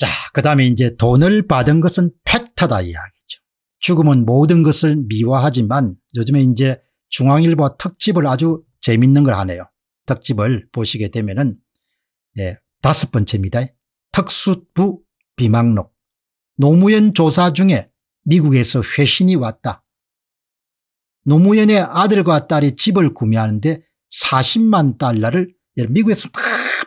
자, 그 다음에 이제 돈을 받은 것은 팩터다 이야기죠. 죽음은 모든 것을 미화하지만 요즘에 이제 중앙일보 특집을 아주 재밌는 걸 하네요. 특집을 보시게 되면은, 예, 다섯 번째입니다. 특수부 비망록. 노무현 조사 중에 미국에서 회신이 왔다. 노무현의 아들과 딸이 집을 구매하는데 40만 달러를 미국에서 다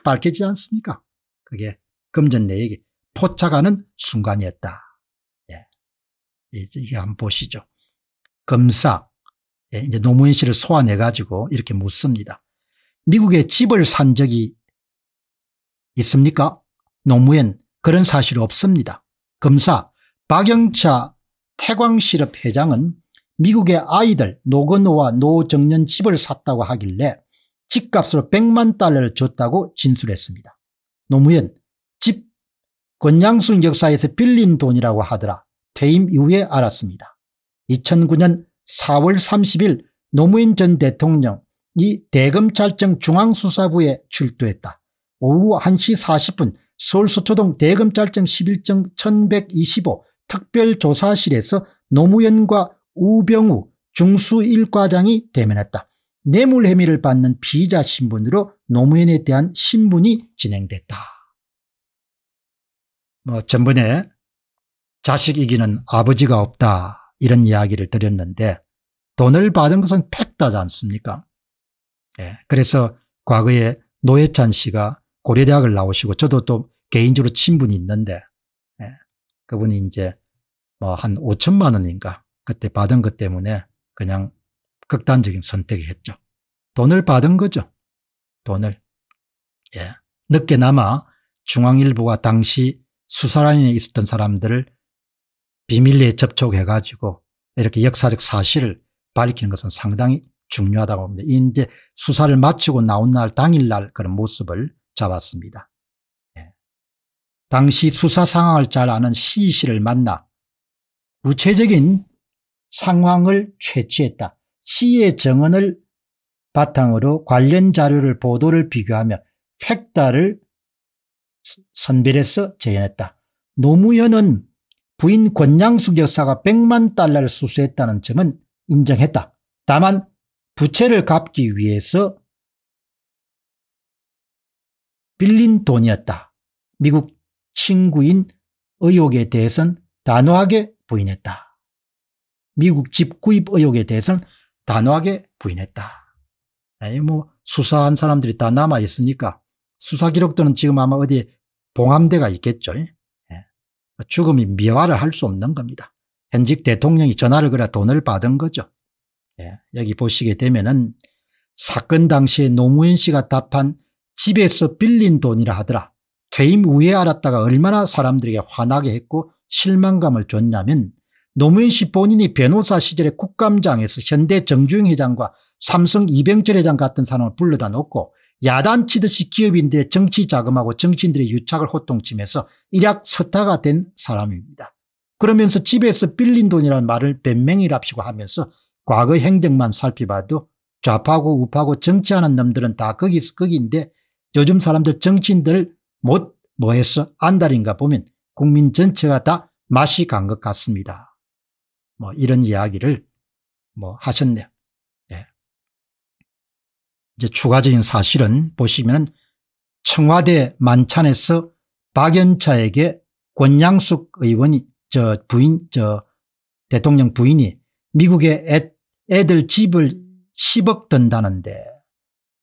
밝혀지지 않습니까? 그게 금전 내역이 포착하는 순간이었다. 예. 이제 한번 보시죠. 검사, 예. 이제 노무현 씨를 소환해가지고 이렇게 묻습니다. 미국에 집을 산 적이 있습니까? 노무현, 그런 사실 없습니다. 검사, 박영차 태광실업 회장은 미국의 아이들 노건호와 노정년 집을 샀다고 하길래 집값으로 100만 달러를 줬다고 진술했습니다. 노무현, 집 권양순 역사에서 빌린 돈이라고 하더라 퇴임 이후에 알았습니다. 2009년 4월 30일 노무현 전 대통령이 대검찰청 중앙수사부에 출두했다. 오후 1시 40분 서울서초동 대검찰청 11정 1125 특별조사실에서 노무현과 우병우 중수 일과장이 대면했다. 뇌물 혐의를 받는 피의자 신분으로 노무현에 대한 신문이 진행됐다. 뭐 전번에 자식 이기는 아버지가 없다 이런 이야기를 드렸는데 돈을 받은 것은 팩다지 않습니까? 예. 그래서 과거에 노회찬 씨가 고려대학을 나오시고 저도 또 개인적으로 친분이 있는데 예. 그분이 이제 뭐 한 5천만 원인가 그때 받은 것 때문에 그냥 극단적인 선택을 했죠. 돈을 받은 거죠. 돈을. 예. 늦게나마 중앙일보가 당시 수사란에 있었던 사람들을 비밀리에 접촉해가지고 이렇게 역사적 사실을 밝히는 것은 상당히 중요하다고 봅니다. 이제 수사를 마치고 나온 날 당일날 그런 모습을 잡았습니다. 예. 당시 수사 상황을 잘 아는 시이 씨를 만나 구체적인 상황을 채취했다. 시의 정언을 바탕으로 관련 자료를 보도를 비교하며 팩다를 선별해서 재현했다. 노무현은 부인 권양숙 여사가 100만 달러를 수수했다는 점은 인정했다. 다만 부채를 갚기 위해서 빌린 돈이었다. 미국 친구인 의혹에 대해선 단호하게 부인했다. 미국 집 구입 의혹에 대해선 단호하게 부인했다. 아니 뭐 수사한 사람들이 다 남아있으니까 수사 기록들은 지금 아마 어디 봉함대가 있겠죠. 예. 죽음이 미화를 할 수 없는 겁니다. 현직 대통령이 전화를 걸어 돈을 받은 거죠. 예. 여기 보시게 되면은 사건 당시에 노무현 씨가 답한 집에서 빌린 돈이라 하더라. 퇴임 후에 알았다가 얼마나 사람들에게 화나게 했고 실망감을 줬냐면 노무현 씨 본인이 변호사 시절에 국감장에서 현대 정주영 회장과 삼성 이병철 회장 같은 사람을 불러다 놓고 야단치듯이 기업인들의 정치 자금하고 정치인들의 유착을 호통치면서 일약서타가 된 사람입니다. 그러면서 집에서 빌린 돈이라는 말을 변명이랍시고 하면서 과거 행정만 살펴봐도 좌파고 우파고 정치하는 놈들은 다 거기서 거기인데 요즘 사람들 정치인들 못뭐해서 안달인가 보면 국민 전체가 다 맛이 간 것 같습니다. 뭐 이런 이야기를 뭐 하셨네요. 이제 추가적인 사실은 보시면 청와대 만찬에서 박연차에게 권양숙 의원이 저 부인 저 대통령 부인이 미국의 애, 애들 집을 10억 든다는데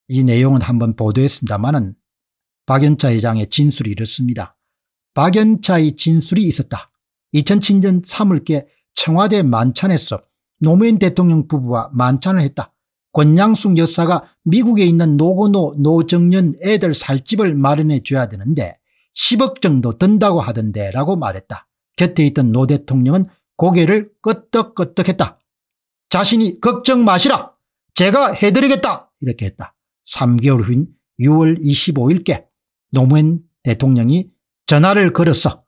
이 내용은 한번 보도했습니다만은 박연차 회장의 진술이 이렇습니다. 박연차의 진술이 있었다. 2007년 3월께 청와대 만찬에서 노무현 대통령 부부와 만찬을 했다. 권양숙 여사가 미국에 있는 노고노 노정년 애들 살집을 마련해 줘야 되는데 10억 정도 든다고 하던데 라고 말했다. 곁에 있던 노 대통령은 고개를 끄떡끄떡했다. 자신이 걱정 마시라 제가 해드리겠다 이렇게 했다. 3개월 후인 6월 25일께 노무현 대통령이 전화를 걸었어.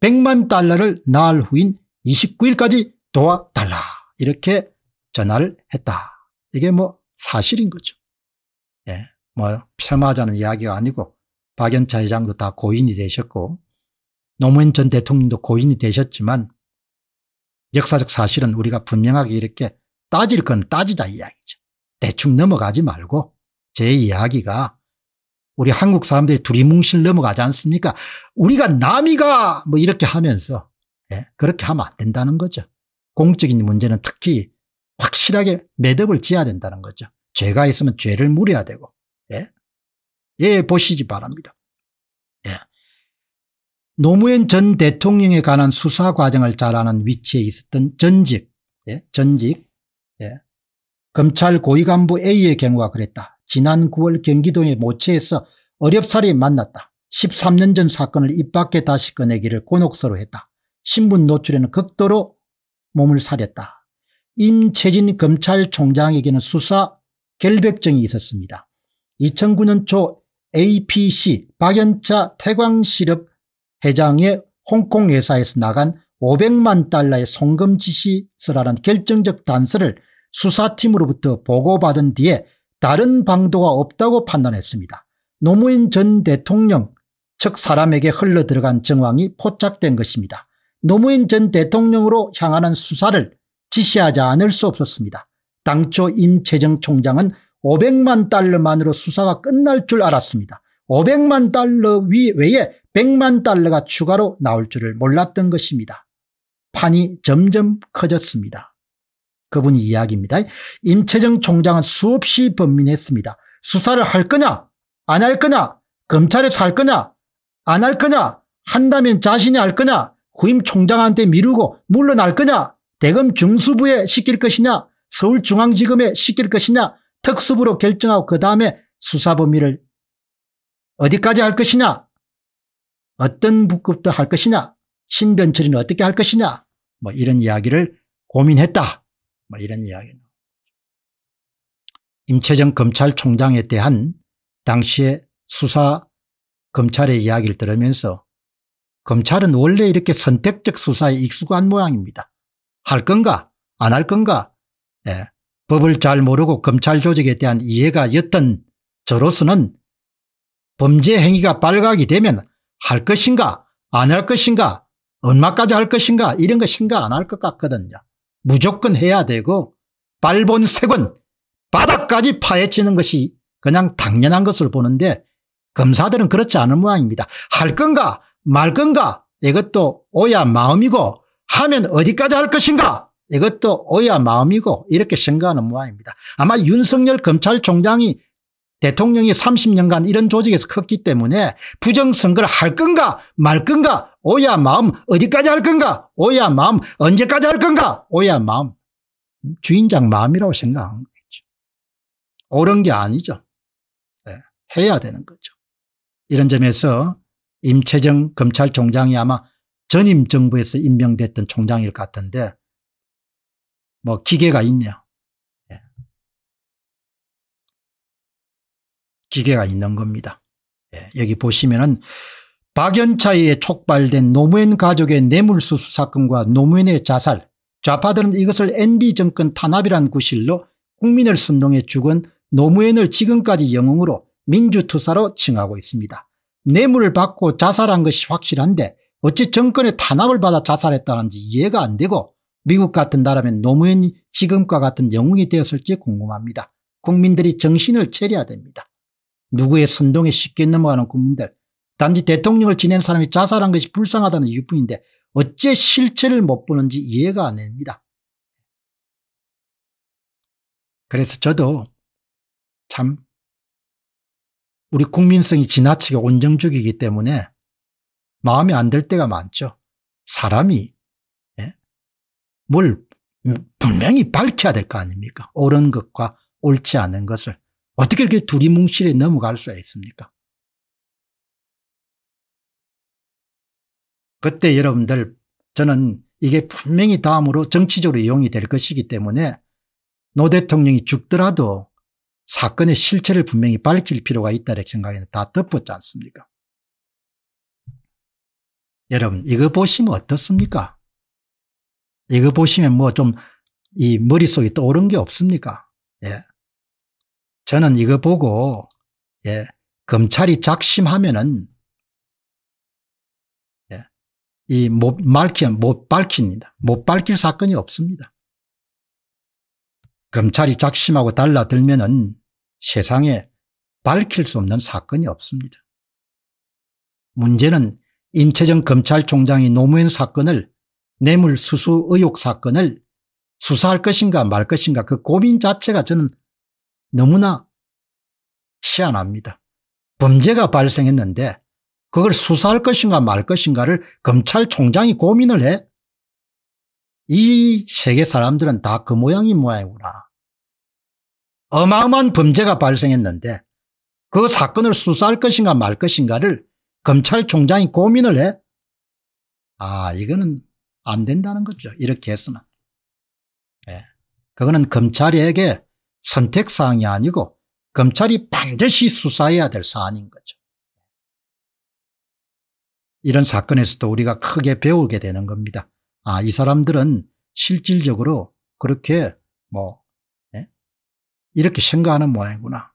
100만 달러를 나흘 후인 29일까지 도와달라 이렇게 전화를 했다. 이게 뭐 사실인 거죠. 예. 뭐 폄하자는 이야기가 아니고 박연차 회장도 다 고인이 되셨고 노무현 전 대통령도 고인이 되셨지만 역사적 사실은 우리가 분명하게 이렇게 따질 건 따지자 이야기죠. 대충 넘어가지 말고 제 이야기가 우리 한국 사람들이 두리뭉실 넘어가지 않습니까? 우리가 남이가 뭐 이렇게 하면서 예, 그렇게 하면 안 된다는 거죠. 공적인 문제는 특히 확실하게 매듭을 지어야 된다는 거죠. 죄가 있으면 죄를 물어야 되고 예, 예 보시기 바랍니다. 예. 노무현 전 대통령에 관한 수사 과정을 잘 아는 위치에 있었던 전직 예, 전직 예. 검찰 고위간부 A의 경우가 그랬다. 지난 9월 경기도의 모체에서 어렵사리 만났다. 13년 전 사건을 입 밖에 다시 꺼내기를 곤혹스러했다 신분 노출에는 극도로 몸을 사렸다. 임채진 검찰총장에게는 수사 결백증이 있었습니다. 2009년 초 APC 박연차 태광실업 회장의 홍콩 회사에서 나간 500만 달러의 송금 지시서라는 결정적 단서를 수사팀으로부터 보고받은 뒤에 다른 방도가 없다고 판단했습니다. 노무현 전 대통령 즉 사람에게 흘러들어간 정황이 포착된 것입니다. 노무현 전 대통령으로 향하는 수사를 지시하지 않을 수 없었습니다. 당초 임채정 총장은 500만 달러만으로 수사가 끝날 줄 알았습니다. 500만 달러 외에 100만 달러가 추가로 나올 줄을 몰랐던 것입니다. 판이 점점 커졌습니다. 그분 이야기입니다. 임채정 총장은 수없이 범민했습니다. 수사를 할 거냐 안 할 거냐 검찰에 살 거냐 안 할 거냐 한다면 자신이 할 거냐 후임 총장한테 미루고 물러날 거냐 대검 중수부에 시킬 것이냐 서울중앙지검에 시킬 것이냐 특수부로 결정하고 그 다음에 수사 범위를 어디까지 할 것이냐 어떤 부급도 할 것이냐 신변처리는 어떻게 할 것이냐 뭐 이런 이야기를 고민했다 뭐 이런 이야기 임채정 검찰총장에 대한 당시의 수사 검찰의 이야기를 들으면서 검찰은 원래 이렇게 선택적 수사에 익숙한 모양입니다. 할 건가 안 할 건가 예. 법을 잘 모르고 검찰 조직에 대한 이해가 옅던 저로서는 범죄 행위가 발각이 되면 할 것인가 안 할 것인가 얼마까지 할 것인가 이런 거 생각 안할 것 같거든요. 무조건 해야 되고 발본색은 바닥까지 파헤치는 것이 그냥 당연한 것을 보는데 검사들은 그렇지 않은 모양입니다. 할 건가 말 건가 이것도 오야 마음이고 하면 어디까지 할 것인가 이것도 오야 마음이고 이렇게 생각하는 모양입니다. 아마 윤석열 검찰총장이 대통령이 30년간 이런 조직에서 컸기 때문에 부정선거를 할 건가 말 건가 오야 마음 어디까지 할 건가 오야 마음 언제까지 할 건가 오야 마음 주인장 마음이라고 생각한 거겠죠. 옳은 게 아니죠. 네, 해야 되는 거죠. 이런 점에서 임채정 검찰총장이 아마 전임 정부에서 임명됐던 총장일 것 같은데 뭐 기계가 있냐. 네. 예. 기계가 있는 겁니다. 네. 여기 보시면은 박연차에 촉발된 노무현 가족의 뇌물수수 사건과 노무현의 자살 좌파들은 이것을 MB 정권 탄압이란 구실로 국민을 선동해 죽은 노무현을 지금까지 영웅으로 민주투사로 칭하고 있습니다. 뇌물을 받고 자살한 것이 확실한데 어찌 정권의 탄압을 받아 자살했다는지 이해가 안 되고 미국 같은 나라면 노무현이 지금과 같은 영웅이 되었을지 궁금합니다. 국민들이 정신을 차려야 됩니다. 누구의 선동에 쉽게 넘어가는 국민들 단지 대통령을 지낸 사람이 자살한 것이 불쌍하다는 유뿐인데 어째 실체를 못 보는지 이해가 안 됩니다. 그래서 저도 참 우리 국민성이 지나치게 온정적이기 때문에 마음이안들 때가 많죠. 사람이 예? 뭘 분명히 밝혀야 될 거 아닙니까? 옳은 것과 옳지 않은 것을 어떻게 이렇게 두리뭉실에 넘어갈 수가 있습니까? 그때 여러분들 저는 이게 분명히 다음으로 정치적으로 이용이 될 것이기 때문에 노 대통령이 죽더라도 사건의 실체를 분명히 밝힐 필요가 있다 이렇 생각해서 다 덮었지 않습니까? 여러분 이거 보시면 어떻습니까? 이거 보시면 뭐 좀 이 머릿속에 떠오른 게 없습니까? 예. 저는 이거 보고 예. 검찰이 작심하면은 예. 이못 밝힌 못 밝힙니다. 못 밝힐 사건이 없습니다. 검찰이 작심하고 달라들면은 세상에 밝힐 수 없는 사건이 없습니다. 문제는 임채정 검찰총장이 노무현 사건을 뇌물 수수 의혹 사건을 수사할 것인가 말 것인가 그 고민 자체가 저는 너무나 희한합니다. 범죄가 발생했는데 그걸 수사할 것인가 말 것인가를 검찰총장이 고민을 해? 이 세계 사람들은 다 그 모양이 모양이구나. 어마어마한 범죄가 발생했는데 그 사건을 수사할 것인가 말 것인가를 검찰총장이 고민을 해? 아 이거는 안 된다는 거죠. 이렇게 했으나. 예. 그거는 검찰에게 선택사항이 아니고 검찰이 반드시 수사해야 될 사안인 거죠. 이런 사건에서도 우리가 크게 배우게 되는 겁니다. 아, 이 사람들은 실질적으로 그렇게 뭐, 예? 이렇게 생각하는 모양이구나.